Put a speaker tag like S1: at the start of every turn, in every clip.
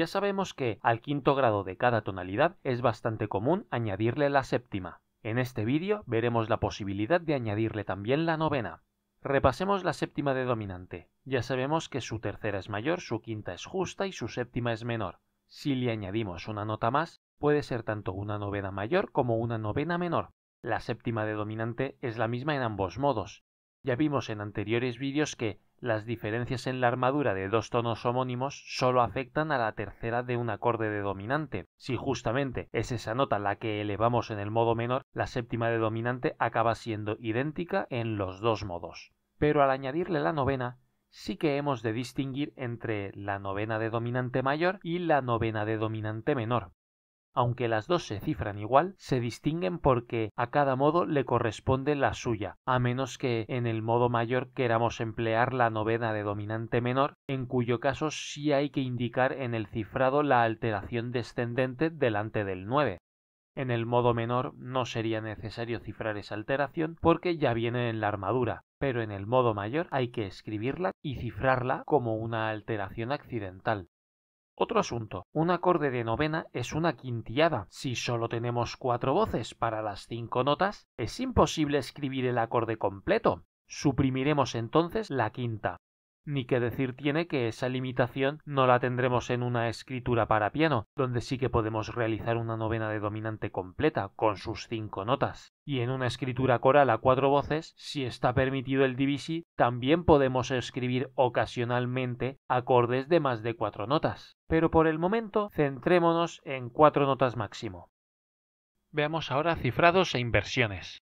S1: Ya sabemos que al quinto grado de cada tonalidad es bastante común añadirle la séptima. En este vídeo veremos la posibilidad de añadirle también la novena. Repasemos la séptima de dominante. Ya sabemos que su tercera es mayor, su quinta es justa y su séptima es menor. Si le añadimos una nota más, puede ser tanto una novena mayor como una novena menor. La séptima de dominante es la misma en ambos modos. Ya vimos en anteriores vídeos que las diferencias en la armadura de dos tonos homónimos solo afectan a la tercera de un acorde de dominante. Si justamente es esa nota la que elevamos en el modo menor, la séptima de dominante acaba siendo idéntica en los dos modos. Pero al añadirle la novena, sí que hemos de distinguir entre la novena de dominante mayor y la novena de dominante menor. Aunque las dos se cifran igual, se distinguen porque a cada modo le corresponde la suya, a menos que en el modo mayor queramos emplear la novena de dominante menor, en cuyo caso sí hay que indicar en el cifrado la alteración descendente delante del 9. En el modo menor no sería necesario cifrar esa alteración porque ya viene en la armadura, pero en el modo mayor hay que escribirla y cifrarla como una alteración accidental. Otro asunto, un acorde de novena es una quinteada. Si solo tenemos cuatro voces para las cinco notas, es imposible escribir el acorde completo. Suprimiremos entonces la quinta. Ni que decir tiene que esa limitación no la tendremos en una escritura para piano, donde sí que podemos realizar una novena de dominante completa, con sus cinco notas. Y en una escritura coral a cuatro voces, si está permitido el divisi, también podemos escribir ocasionalmente acordes de más de cuatro notas pero por el momento centrémonos en cuatro notas máximo. Veamos ahora cifrados e inversiones.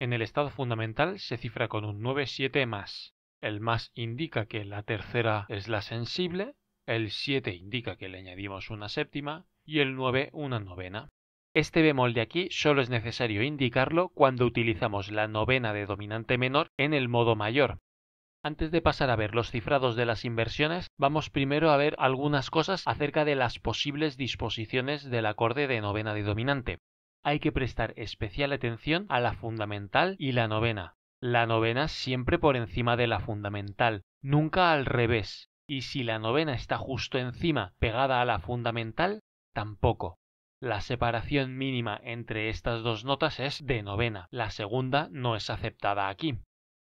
S1: En el estado fundamental se cifra con un 7 más. El más indica que la tercera es la sensible, el 7 indica que le añadimos una séptima y el 9 una novena. Este bemol de aquí solo es necesario indicarlo cuando utilizamos la novena de dominante menor en el modo mayor, antes de pasar a ver los cifrados de las inversiones, vamos primero a ver algunas cosas acerca de las posibles disposiciones del acorde de novena de dominante. Hay que prestar especial atención a la fundamental y la novena. La novena siempre por encima de la fundamental, nunca al revés. Y si la novena está justo encima, pegada a la fundamental, tampoco. La separación mínima entre estas dos notas es de novena. La segunda no es aceptada aquí.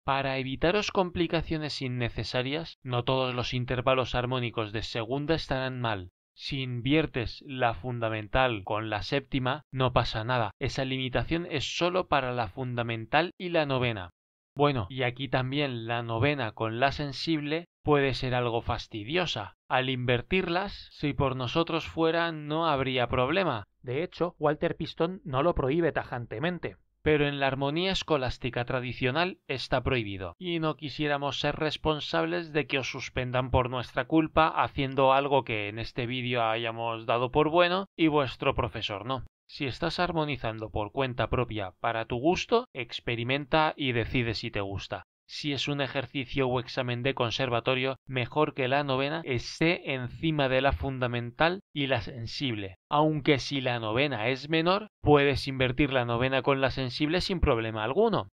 S1: Para evitaros complicaciones innecesarias, no todos los intervalos armónicos de segunda estarán mal. Si inviertes la fundamental con la séptima, no pasa nada. Esa limitación es solo para la fundamental y la novena. Bueno, y aquí también la novena con la sensible puede ser algo fastidiosa. Al invertirlas, si por nosotros fuera, no habría problema. De hecho, Walter Piston no lo prohíbe tajantemente pero en la armonía escolástica tradicional está prohibido, y no quisiéramos ser responsables de que os suspendan por nuestra culpa haciendo algo que en este vídeo hayamos dado por bueno y vuestro profesor no. Si estás armonizando por cuenta propia para tu gusto, experimenta y decide si te gusta si es un ejercicio o examen de conservatorio, mejor que la novena esté encima de la fundamental y la sensible. Aunque si la novena es menor, puedes invertir la novena con la sensible sin problema alguno.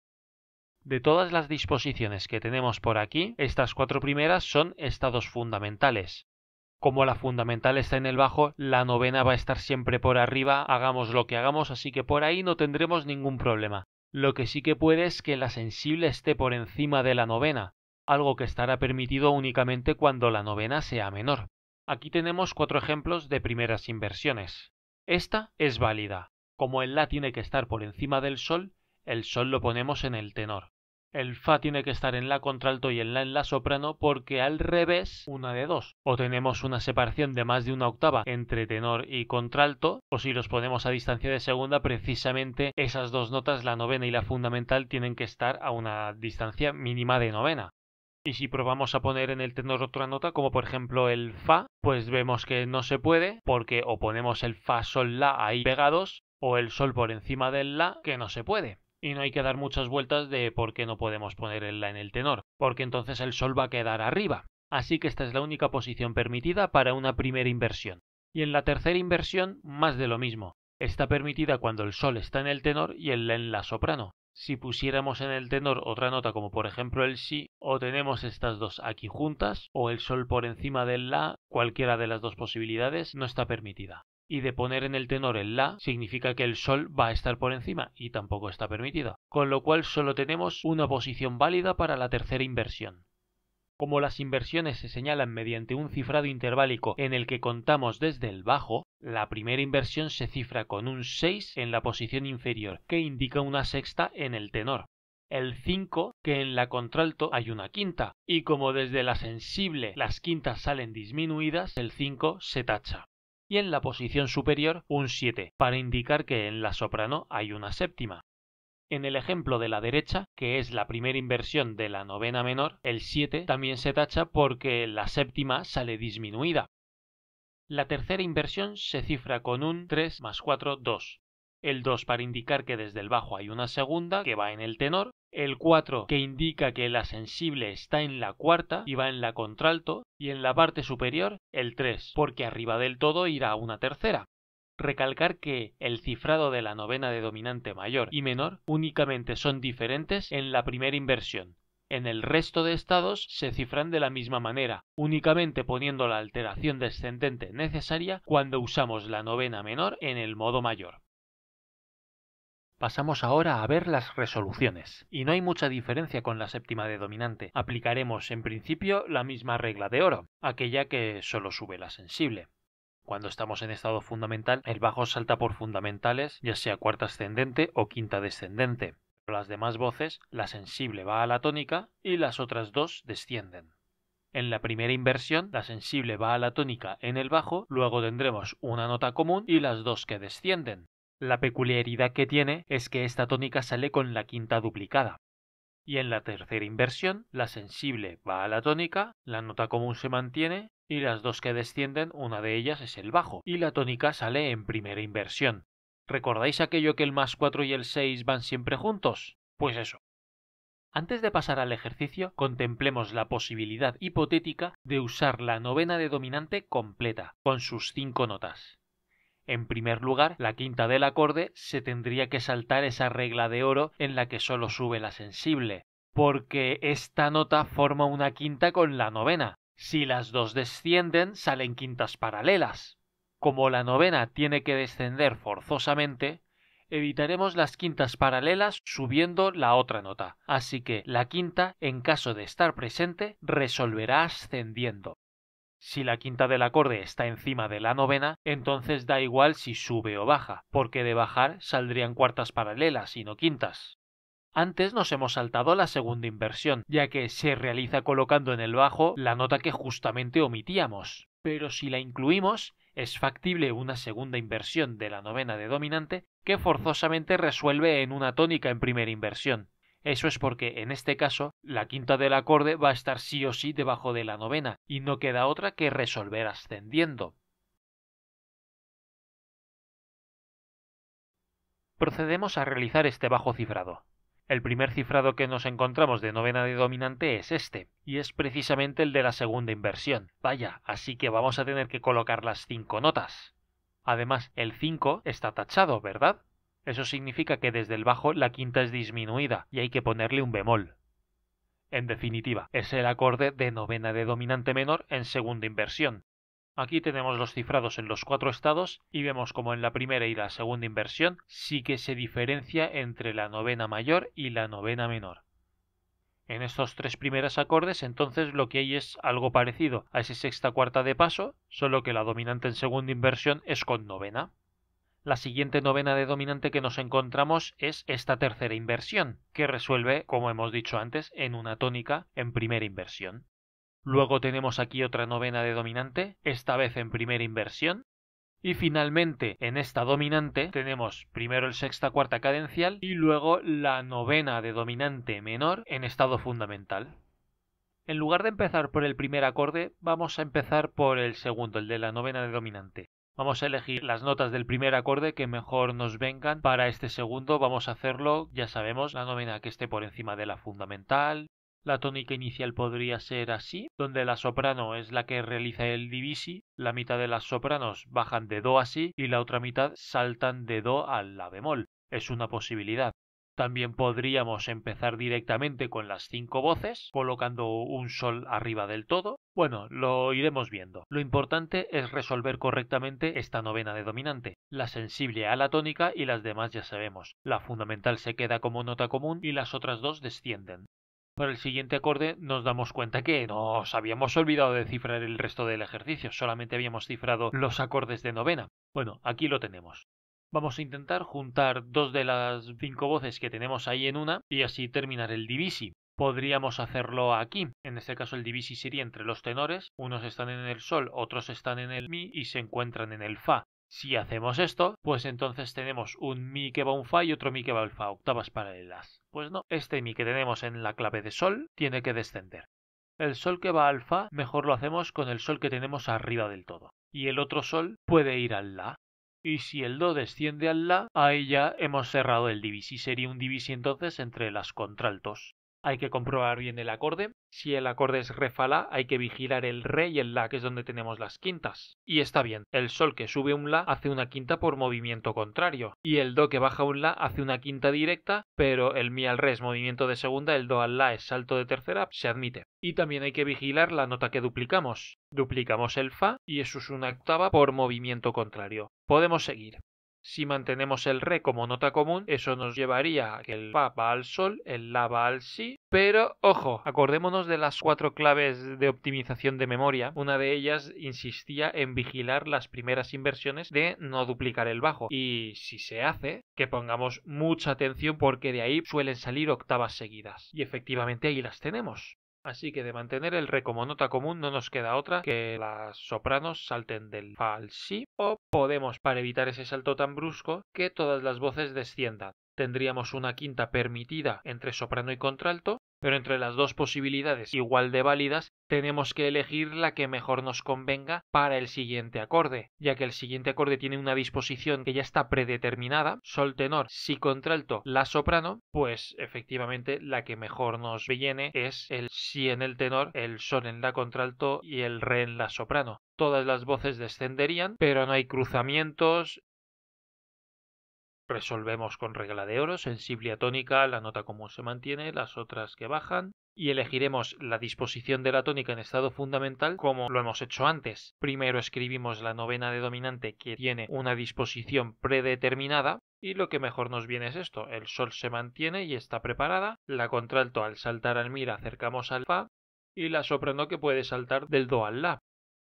S1: De todas las disposiciones que tenemos por aquí, estas cuatro primeras son estados fundamentales. Como la fundamental está en el bajo, la novena va a estar siempre por arriba, hagamos lo que hagamos, así que por ahí no tendremos ningún problema. Lo que sí que puede es que la sensible esté por encima de la novena, algo que estará permitido únicamente cuando la novena sea menor. Aquí tenemos cuatro ejemplos de primeras inversiones. Esta es válida. Como el La tiene que estar por encima del Sol, el Sol lo ponemos en el tenor el Fa tiene que estar en La contralto y en La en La soprano porque al revés, una de dos. O tenemos una separación de más de una octava entre tenor y contralto, o si los ponemos a distancia de segunda, precisamente esas dos notas, la novena y la fundamental, tienen que estar a una distancia mínima de novena. Y si probamos a poner en el tenor otra nota, como por ejemplo el Fa, pues vemos que no se puede porque o ponemos el Fa, Sol, La ahí pegados, o el Sol por encima del La, que no se puede y no hay que dar muchas vueltas de por qué no podemos poner el La en el tenor, porque entonces el sol va a quedar arriba. Así que esta es la única posición permitida para una primera inversión. Y en la tercera inversión, más de lo mismo. Está permitida cuando el sol está en el tenor y el La en la soprano. Si pusiéramos en el tenor otra nota como por ejemplo el si, o tenemos estas dos aquí juntas, o el sol por encima del la, cualquiera de las dos posibilidades no está permitida y de poner en el tenor el la significa que el sol va a estar por encima y tampoco está permitido, con lo cual solo tenemos una posición válida para la tercera inversión. Como las inversiones se señalan mediante un cifrado interválico en el que contamos desde el bajo, la primera inversión se cifra con un 6 en la posición inferior, que indica una sexta en el tenor, el 5, que en la contralto hay una quinta, y como desde la sensible las quintas salen disminuidas, el 5 se tacha y en la posición superior un 7, para indicar que en la soprano hay una séptima. En el ejemplo de la derecha, que es la primera inversión de la novena menor, el 7 también se tacha porque la séptima sale disminuida. La tercera inversión se cifra con un 3 más 4, 2. El 2 para indicar que desde el bajo hay una segunda que va en el tenor el 4 que indica que la sensible está en la cuarta y va en la contralto, y en la parte superior el 3, porque arriba del todo irá una tercera. Recalcar que el cifrado de la novena de dominante mayor y menor únicamente son diferentes en la primera inversión. En el resto de estados se cifran de la misma manera, únicamente poniendo la alteración descendente necesaria cuando usamos la novena menor en el modo mayor. Pasamos ahora a ver las resoluciones. Y no hay mucha diferencia con la séptima de dominante. Aplicaremos en principio la misma regla de oro, aquella que solo sube la sensible. Cuando estamos en estado fundamental, el bajo salta por fundamentales, ya sea cuarta ascendente o quinta descendente. Pero las demás voces, la sensible va a la tónica y las otras dos descienden. En la primera inversión, la sensible va a la tónica en el bajo, luego tendremos una nota común y las dos que descienden. La peculiaridad que tiene es que esta tónica sale con la quinta duplicada. Y en la tercera inversión, la sensible va a la tónica, la nota común se mantiene y las dos que descienden, una de ellas es el bajo, y la tónica sale en primera inversión. ¿Recordáis aquello que el más 4 y el 6 van siempre juntos? Pues eso. Antes de pasar al ejercicio, contemplemos la posibilidad hipotética de usar la novena de dominante completa, con sus cinco notas. En primer lugar, la quinta del acorde se tendría que saltar esa regla de oro en la que solo sube la sensible, porque esta nota forma una quinta con la novena. Si las dos descienden, salen quintas paralelas. Como la novena tiene que descender forzosamente, evitaremos las quintas paralelas subiendo la otra nota, así que la quinta, en caso de estar presente, resolverá ascendiendo. Si la quinta del acorde está encima de la novena, entonces da igual si sube o baja, porque de bajar saldrían cuartas paralelas y no quintas. Antes nos hemos saltado la segunda inversión, ya que se realiza colocando en el bajo la nota que justamente omitíamos. Pero si la incluimos, es factible una segunda inversión de la novena de dominante que forzosamente resuelve en una tónica en primera inversión. Eso es porque, en este caso, la quinta del acorde va a estar sí o sí debajo de la novena, y no queda otra que resolver ascendiendo. Procedemos a realizar este bajo cifrado. El primer cifrado que nos encontramos de novena de dominante es este, y es precisamente el de la segunda inversión. Vaya, así que vamos a tener que colocar las cinco notas. Además, el 5 está tachado, ¿verdad? Eso significa que desde el bajo la quinta es disminuida y hay que ponerle un bemol. En definitiva, es el acorde de novena de dominante menor en segunda inversión. Aquí tenemos los cifrados en los cuatro estados y vemos como en la primera y la segunda inversión sí que se diferencia entre la novena mayor y la novena menor. En estos tres primeros acordes entonces lo que hay es algo parecido a ese sexta cuarta de paso, solo que la dominante en segunda inversión es con novena. La siguiente novena de dominante que nos encontramos es esta tercera inversión, que resuelve, como hemos dicho antes, en una tónica en primera inversión. Luego tenemos aquí otra novena de dominante, esta vez en primera inversión. Y finalmente, en esta dominante tenemos primero el sexta cuarta cadencial y luego la novena de dominante menor en estado fundamental. En lugar de empezar por el primer acorde, vamos a empezar por el segundo, el de la novena de dominante. Vamos a elegir las notas del primer acorde que mejor nos vengan. Para este segundo vamos a hacerlo, ya sabemos, la nómina que esté por encima de la fundamental. La tónica inicial podría ser así, donde la soprano es la que realiza el divisi, la mitad de las sopranos bajan de do a si y la otra mitad saltan de do al la bemol. Es una posibilidad. También podríamos empezar directamente con las cinco voces, colocando un sol arriba del todo. Bueno, lo iremos viendo. Lo importante es resolver correctamente esta novena de dominante, la sensible a la tónica y las demás ya sabemos. La fundamental se queda como nota común y las otras dos descienden. Para el siguiente acorde nos damos cuenta que nos habíamos olvidado de cifrar el resto del ejercicio, solamente habíamos cifrado los acordes de novena. Bueno, aquí lo tenemos. Vamos a intentar juntar dos de las cinco voces que tenemos ahí en una y así terminar el divisi. Podríamos hacerlo aquí. En este caso el divisi sería entre los tenores. Unos están en el sol, otros están en el mi y se encuentran en el fa. Si hacemos esto, pues entonces tenemos un mi que va un fa y otro mi que va al fa, octavas paralelas. Pues no, este mi que tenemos en la clave de sol tiene que descender. El sol que va al fa mejor lo hacemos con el sol que tenemos arriba del todo. Y el otro sol puede ir al la, y si el do desciende al la, ahí ya hemos cerrado el divisi, sería un divisi entonces entre las contraltos. Hay que comprobar bien el acorde si el acorde es re fa la, hay que vigilar el re y el la, que es donde tenemos las quintas. Y está bien, el sol que sube un la hace una quinta por movimiento contrario, y el do que baja un la hace una quinta directa, pero el mi al re es movimiento de segunda, el do al la es salto de tercera, se admite. Y también hay que vigilar la nota que duplicamos. Duplicamos el fa y eso es una octava por movimiento contrario. Podemos seguir. Si mantenemos el re como nota común, eso nos llevaría que el fa va al sol, el la va al si, pero ojo, acordémonos de las cuatro claves de optimización de memoria. Una de ellas insistía en vigilar las primeras inversiones de no duplicar el bajo. Y si se hace, que pongamos mucha atención porque de ahí suelen salir octavas seguidas. Y efectivamente ahí las tenemos. Así que de mantener el re como nota común no nos queda otra que las sopranos salten del fa o podemos para evitar ese salto tan brusco que todas las voces desciendan. Tendríamos una quinta permitida entre soprano y contralto pero entre las dos posibilidades igual de válidas, tenemos que elegir la que mejor nos convenga para el siguiente acorde, ya que el siguiente acorde tiene una disposición que ya está predeterminada, sol tenor, si contralto, la soprano, pues efectivamente la que mejor nos viene es el si en el tenor, el sol en la contralto y el re en la soprano. Todas las voces descenderían, pero no hay cruzamientos, Resolvemos con regla de oro, sensible a tónica, la nota común se mantiene, las otras que bajan, y elegiremos la disposición de la tónica en estado fundamental como lo hemos hecho antes. Primero escribimos la novena de dominante que tiene una disposición predeterminada, y lo que mejor nos viene es esto, el sol se mantiene y está preparada, la contralto al saltar al mira acercamos al fa, y la soprano que puede saltar del do al la.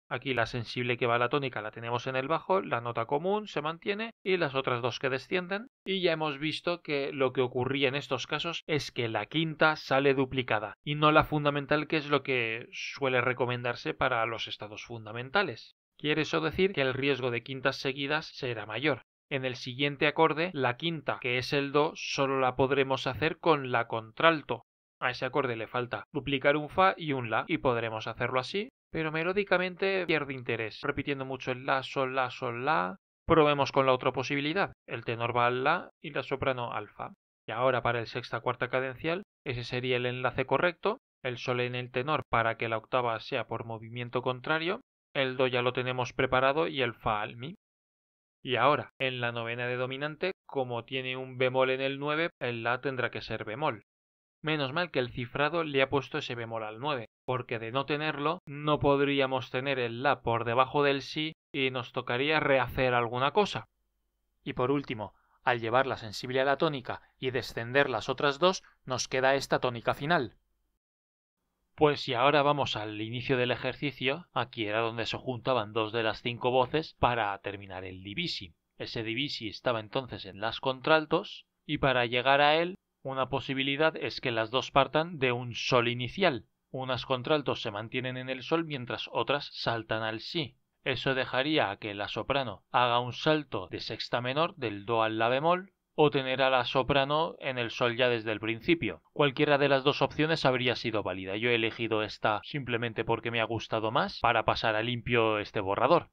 S1: Aquí la sensible que va a la tónica la tenemos en el bajo, la nota común se mantiene y las otras dos que descienden. Y ya hemos visto que lo que ocurría en estos casos es que la quinta sale duplicada y no la fundamental que es lo que suele recomendarse para los estados fundamentales. Quiere eso decir que el riesgo de quintas seguidas será mayor. En el siguiente acorde, la quinta, que es el Do, solo la podremos hacer con la contralto. A ese acorde le falta duplicar un Fa y un La y podremos hacerlo así pero melódicamente pierde interés, repitiendo mucho el la, sol, la, sol, la. Probemos con la otra posibilidad. El tenor va al la y la soprano al fa. Y ahora para el sexta cuarta cadencial, ese sería el enlace correcto, el sol en el tenor para que la octava sea por movimiento contrario, el do ya lo tenemos preparado y el fa al mi. Y ahora, en la novena de dominante, como tiene un bemol en el 9, el la tendrá que ser bemol. Menos mal que el cifrado le ha puesto ese bemol al 9, porque de no tenerlo no podríamos tener el la por debajo del si y nos tocaría rehacer alguna cosa. Y por último, al llevar la sensible a la tónica y descender las otras dos, nos queda esta tónica final. Pues si ahora vamos al inicio del ejercicio, aquí era donde se juntaban dos de las cinco voces para terminar el divisi. Ese divisi estaba entonces en las contraltos, y para llegar a él una posibilidad es que las dos partan de un sol inicial. Unas contraltos se mantienen en el sol mientras otras saltan al si. Eso dejaría que la soprano haga un salto de sexta menor del do al la bemol o tener a la soprano en el sol ya desde el principio. Cualquiera de las dos opciones habría sido válida. Yo he elegido esta simplemente porque me ha gustado más para pasar a limpio este borrador.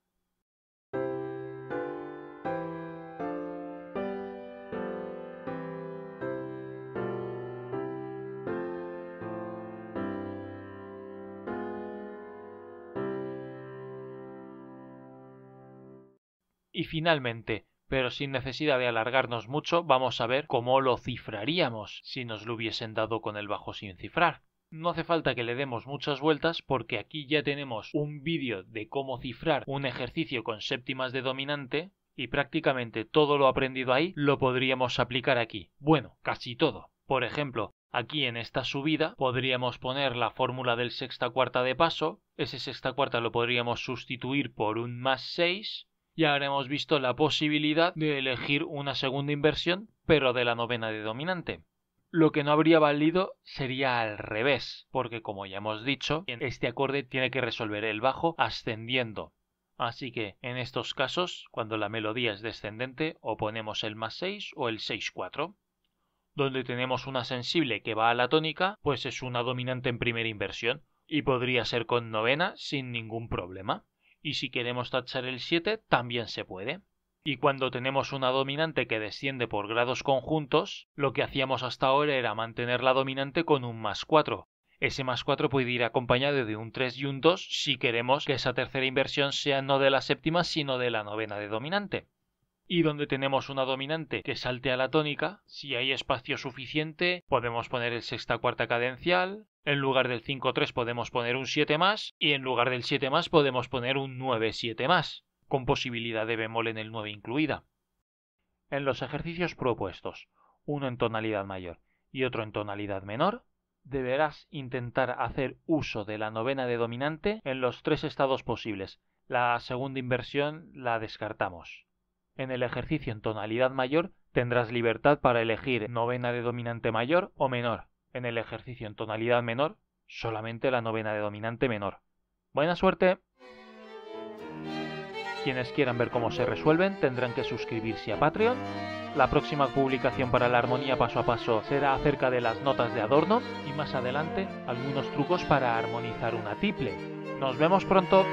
S1: Finalmente, pero sin necesidad de alargarnos mucho, vamos a ver cómo lo cifraríamos si nos lo hubiesen dado con el bajo sin cifrar. No hace falta que le demos muchas vueltas porque aquí ya tenemos un vídeo de cómo cifrar un ejercicio con séptimas de dominante y prácticamente todo lo aprendido ahí lo podríamos aplicar aquí. Bueno, casi todo. Por ejemplo, Aquí en esta subida podríamos poner la fórmula del sexta cuarta de paso, ese sexta cuarta lo podríamos sustituir por un más 6 ya habremos visto la posibilidad de elegir una segunda inversión, pero de la novena de dominante. Lo que no habría valido sería al revés, porque como ya hemos dicho, este acorde tiene que resolver el bajo ascendiendo. Así que en estos casos, cuando la melodía es descendente, o ponemos el más 6 o el 6-4. Donde tenemos una sensible que va a la tónica, pues es una dominante en primera inversión, y podría ser con novena sin ningún problema y si queremos tachar el 7 también se puede. Y cuando tenemos una dominante que desciende por grados conjuntos, lo que hacíamos hasta ahora era mantener la dominante con un más 4. Ese más 4 puede ir acompañado de un 3 y un 2 si queremos que esa tercera inversión sea no de la séptima sino de la novena de dominante y donde tenemos una dominante que salte a la tónica, si hay espacio suficiente, podemos poner el sexta cuarta cadencial, en lugar del 5-3 podemos poner un 7 más y en lugar del 7 más podemos poner un 9-7 más, con posibilidad de bemol en el 9 incluida. En los ejercicios propuestos, uno en tonalidad mayor y otro en tonalidad menor, deberás intentar hacer uso de la novena de dominante en los tres estados posibles. La segunda inversión la descartamos. En el ejercicio en tonalidad mayor tendrás libertad para elegir novena de dominante mayor o menor. En el ejercicio en tonalidad menor, solamente la novena de dominante menor. Buena suerte. Quienes quieran ver cómo se resuelven tendrán que suscribirse a Patreon. La próxima publicación para la armonía paso a paso será acerca de las notas de adorno y más adelante algunos trucos para armonizar una tiple. Nos vemos pronto.